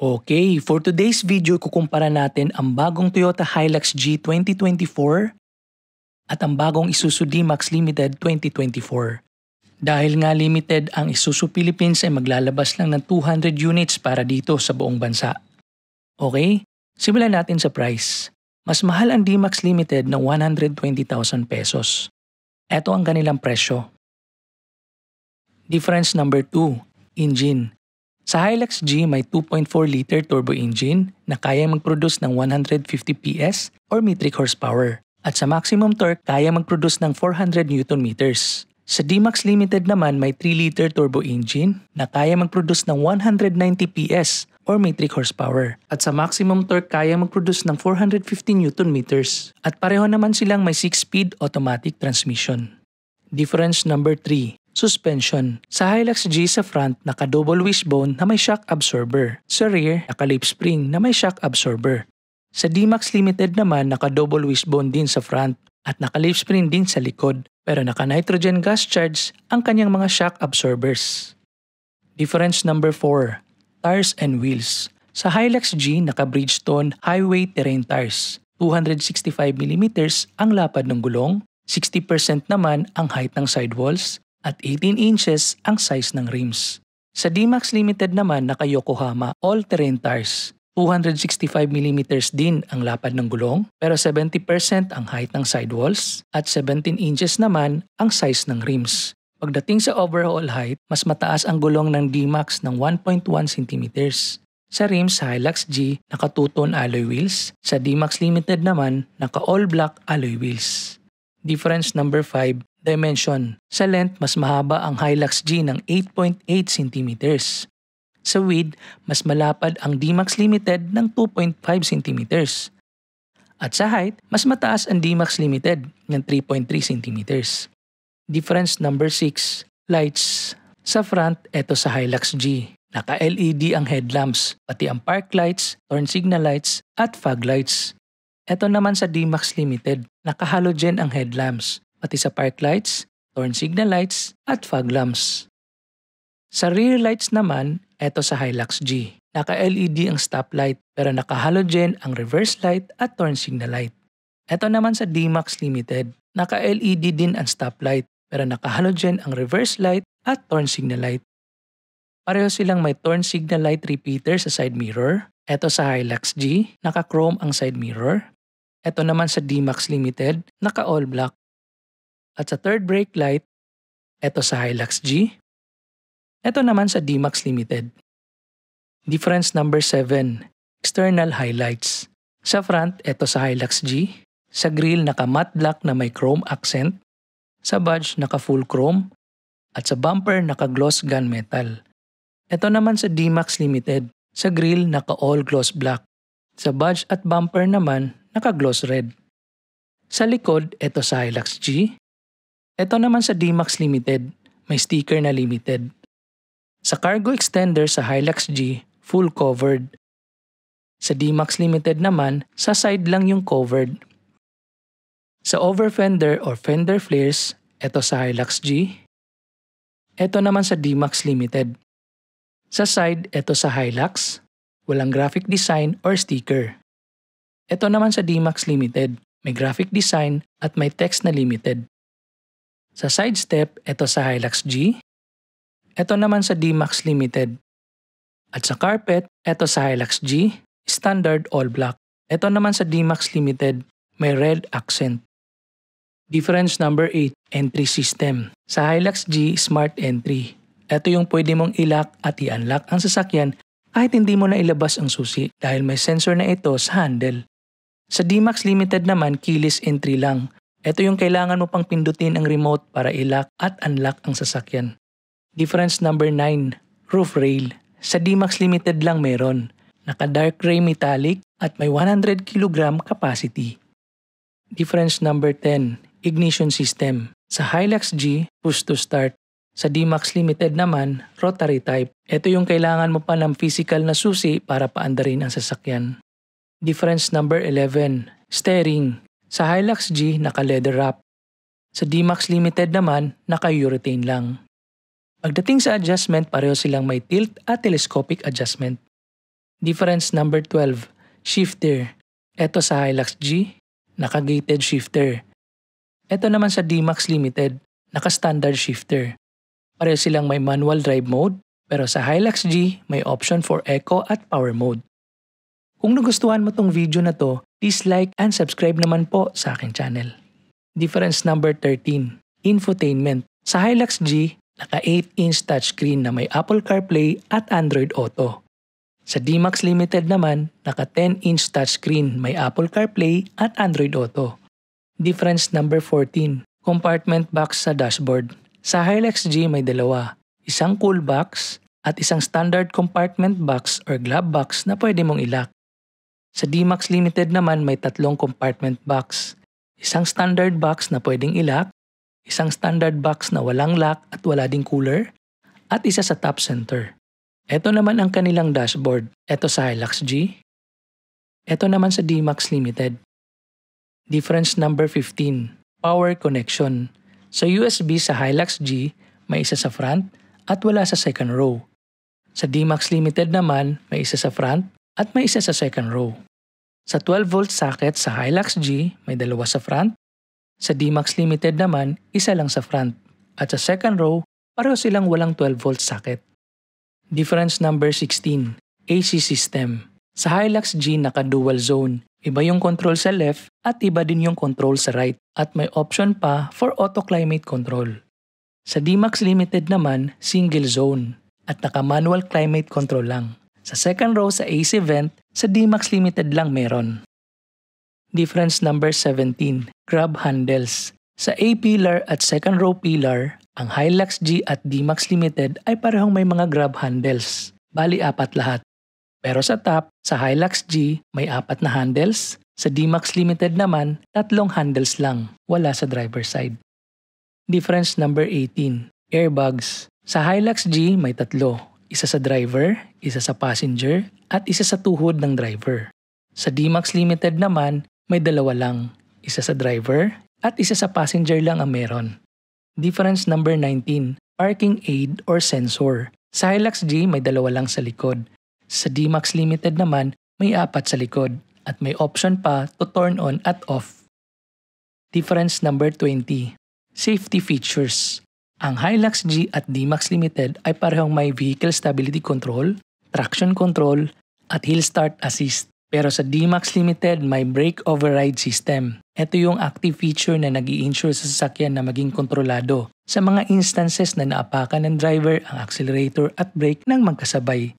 Okay, for today's video, kukumpara natin ang bagong Toyota Hilux G 2024 at ang bagong Isuzu D-Max Limited 2024. Dahil nga limited ang Isuzu Philippines ay maglalabas lang ng 200 units para dito sa buong bansa. Okay, simulan natin sa price. Mas mahal ang D-Max Limited ng 120,000 pesos. Ito ang kanilang presyo. Difference number 2, engine. Sa Hilux G may 2.4-liter turbo engine na kaya mag-produce ng 150 PS or metric horsepower at sa maximum torque kaya mag-produce ng 400 Newton meters. Sa D-Max Limited naman may 3-liter turbo engine na kaya mag-produce ng 190 PS or metric horsepower at sa maximum torque kaya mag-produce ng 450 Newton meters at pareho naman silang may 6-speed automatic transmission. Difference number 3 suspension. Sa Hilux G sa front, naka-double wishbone na may shock absorber. Sa rear, naka leaf spring na may shock absorber. Sa D-Max Limited naman, naka-double wishbone din sa front at naka leaf spring din sa likod pero naka-nitrogen gas charge ang kanyang mga shock absorbers. Difference number 4, tires and wheels. Sa Hilux G, naka-Bridgestone Highway Terrain Tires. 265mm ang lapad ng gulong, 60% naman ang height ng sidewalls, at 18 inches ang size ng rims. Sa D-Max Limited naman na Yokohama all-terrain tires, 265mm din ang lapad ng gulong pero 70% ang height ng sidewalls at 17 inches naman ang size ng rims. Pagdating sa overall height, mas mataas ang gulong ng D-Max ng 1.1 cm. Sa rims, Hilux G, naka 2-tone alloy wheels. Sa D-Max Limited naman, naka all-black alloy wheels. Difference number 5, Dimension. Sa length, mas mahaba ang Hilux G ng 8.8 cm. Sa width, mas malapad ang D-Max Limited ng 2.5 cm. At sa height, mas mataas ang D-Max Limited ng 3.3 cm. Difference number 6, lights. Sa front, eto sa Hilux G. Naka-LED ang headlamps, pati ang park lights, turn signal lights, at fog lights. Ito naman sa D-Max Limited, naka-halogen ang headlamps, pati sa park lights, turn signal lights, at fog lamps. Sa rear lights naman, eto sa Hilux G. Naka-LED ang stoplight pero naka-halogen ang reverse light at turn signal light. Eto naman sa D-Max Limited. Naka-LED din ang stoplight pero naka-halogen ang reverse light at turn signal light. Pareho silang may turn signal light repeater sa side mirror. Eto sa Hilux G, naka-chrome ang side mirror. Ito naman sa D-Max Limited, naka all black at sa third brake light, ito sa Hilux G. Ito naman sa D-Max Limited. Difference number 7, external highlights. Sa front, ito sa Hilux G. Sa grill, naka matte black na may chrome accent. Sa badge, naka full chrome. At sa bumper, naka gloss gunmetal. Ito naman sa D-Max Limited. Sa grill, naka all gloss black. Sa badge at bumper naman, naka gloss red. Sa likod, ito sa Hilux G. Ito naman sa D-Max Limited, may sticker na limited. Sa cargo extender sa Hilux G, full covered. Sa D-Max Limited naman, sa side lang yung covered. Sa over fender or fender flares, ito sa Hilux G. Ito naman sa D-Max Limited. Sa side, ito sa Hilux. Walang graphic design or sticker. Ito naman sa D-Max Limited. May graphic design at may text na limited. Sa side step, ito sa Hilux G. Ito naman sa D-Max Limited. At sa carpet, ito sa Hilux G, standard all black. Ito naman sa D-Max Limited, may red accent. Difference number 8, entry system. Sa Hilux G, smart entry. Ito yung pwede mong ilock at i-unlock ang sasakyan kahit hindi mo na ilabas ang susi dahil may sensor na ito sa handle. Sa D-Max Limited naman, keyless entry lang ito yung kailangan mo pang pindutin ang remote para ilock at unlock ang sasakyan. Difference number 9, roof rail. Sa D-Max Limited lang meron. Naka dark gray metallic at may 100 kg capacity. Difference number 10, ignition system. Sa Hilux G, push to start. Sa D-Max Limited naman, rotary type. Ito yung kailangan mo pa ng physical na susi para paandarin ang sasakyan. Difference number 11, steering. Sa Hilux G, naka-leather wrap. Sa D-Max Limited naman, naka-urethane lang. Pagdating sa adjustment, pareho silang may tilt at telescopic adjustment. Difference number 12, shifter. Ito sa Hilux G, naka-gated shifter. Ito naman sa D-Max Limited, naka-standard shifter. Pareho silang may manual drive mode, pero sa Hilux G, may option for eco at power mode. Kung nagustuhan mo tong video na to, Please like and subscribe naman po sa akin channel. Difference number 13, infotainment. Sa Hilux G, naka 8-inch touchscreen na may Apple CarPlay at Android Auto. Sa D-Max Limited naman, naka 10-inch touchscreen, may Apple CarPlay at Android Auto. Difference number 14, compartment box sa dashboard. Sa Hilux G may dalawa, isang cool box at isang standard compartment box or glove box na pwede mong ilak. Sa D-Max Limited naman may tatlong compartment box. Isang standard box na pwedeng ilock, isang standard box na walang lock at wala ding cooler, at isa sa top center. Ito naman ang kanilang dashboard. Ito sa Hilux G. Ito naman sa D-Max Limited. Difference number 15, power connection. Sa USB sa Hilux G, may isa sa front at wala sa second row. Sa D-Max Limited naman, may isa sa front at may isa sa second row. Sa 12 volt socket sa Hilux G, may dalawa sa front. Sa D-Max Limited naman, isa lang sa front. At sa second row, pareho silang walang 12 volt socket. Difference number 16, AC system. Sa Hilux G naka-dual zone. Iba yung control sa left at iba din yung control sa right at may option pa for auto climate control. Sa D-Max Limited naman, single zone at naka-manual climate control lang. Sa second row sa ACE event, sa DMAX Limited lang meron. Difference number 17, grab handles. Sa A pillar at second row pillar, ang Hilux G at DMAX Limited ay parehong may mga grab handles. Bali apat lahat. Pero sa top, sa Hilux G, may apat na handles. Sa DMAX Limited naman, tatlong handles lang, wala sa driver side. Difference number 18, airbags. Sa Hilux G, may tatlo isa sa driver, isa sa passenger, at isa sa tuhod ng driver. Sa D-Max Limited naman, may dalawa lang, isa sa driver at isa sa passenger lang ang meron. Difference number 19, parking aid or sensor. Sa Hilux G may dalawa lang sa likod. Sa D-Max Limited naman, may apat sa likod at may option pa to turn on at off. Difference number 20, safety features. Ang Hilux G at D-Max Limited ay parehong may vehicle stability control, traction control, at hill start assist. Pero sa D-Max Limited may brake override system. Ito yung active feature na nag ensure sa sasakyan na maging kontrolado sa mga instances na naapakan ng driver ang accelerator at brake ng magkasabay.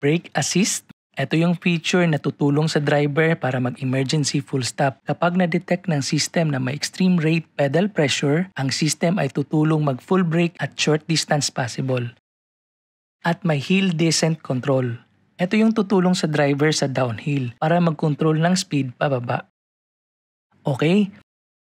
Brake assist ito yung feature na tutulong sa driver para mag-emergency full stop. Kapag na-detect ng system na may extreme rate pedal pressure, ang system ay tutulong mag-full brake at short distance possible. At may hill descent control. Ito yung tutulong sa driver sa downhill para mag-control ng speed pababa. Okay,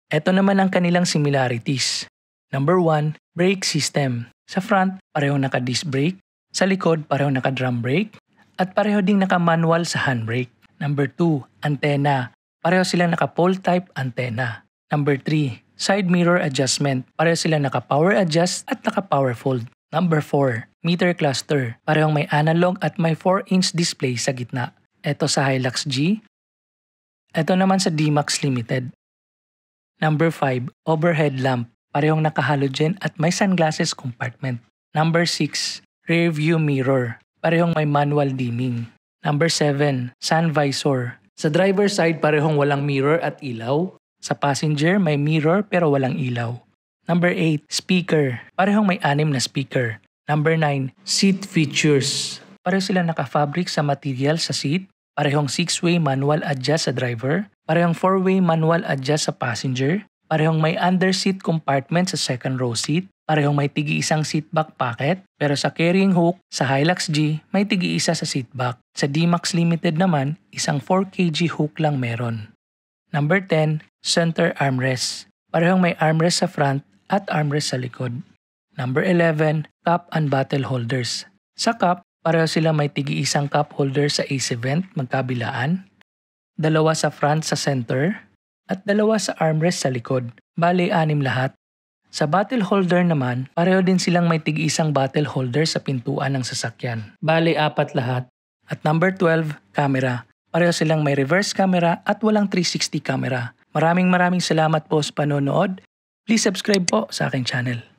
ito naman ang kanilang similarities. Number 1, brake system. Sa front, pareho naka-disc brake. Sa likod, pareho naka-drum brake at pareho ding naka-manual sa handbrake. Number 2, antenna. Pareho silang naka-pole type antenna. Number 3, side mirror adjustment. Pareho silang naka-power adjust at naka-power fold. Number 4, meter cluster. Parehong may analog at may 4-inch display sa gitna. Ito sa Hilux G. Ito naman sa D-Max Limited. Number 5, overhead lamp. Parehong naka-halogen at may sunglasses compartment. Number 6, rear view mirror parehong may manual dimming. Number 7, sun visor. Sa driver side, parehong walang mirror at ilaw. Sa passenger, may mirror pero walang ilaw. Number 8, speaker. Parehong may anim na speaker. Number 9, seat features. Pareho sila nakafabric sa material sa seat. Parehong 6-way manual adjust sa driver. Parehong 4-way manual adjust sa passenger. Parehong may under seat compartment sa second row seat. Parehong may tigi-isang seatback pocket, pero sa carrying hook, sa Hilux G, may tigi-isa sa seatback. Sa D-Max Limited naman, isang 4kg hook lang meron. Number 10, center armrest. Parehong may armrest sa front at armrest sa likod. Number 11, cup and bottle holders. Sa cup, pareho sila may tigi-isang cup holder sa ace event magkabilaan, dalawa sa front sa center, at dalawa sa armrest sa likod. Bali, anim lahat. Sa battle holder naman, pareho din silang may tig-isang battle holder sa pintuan ng sasakyan. Bali, apat lahat. At number 12, camera. Pareho silang may reverse camera at walang 360 camera. Maraming maraming salamat po sa panonood. Please subscribe po sa aking channel.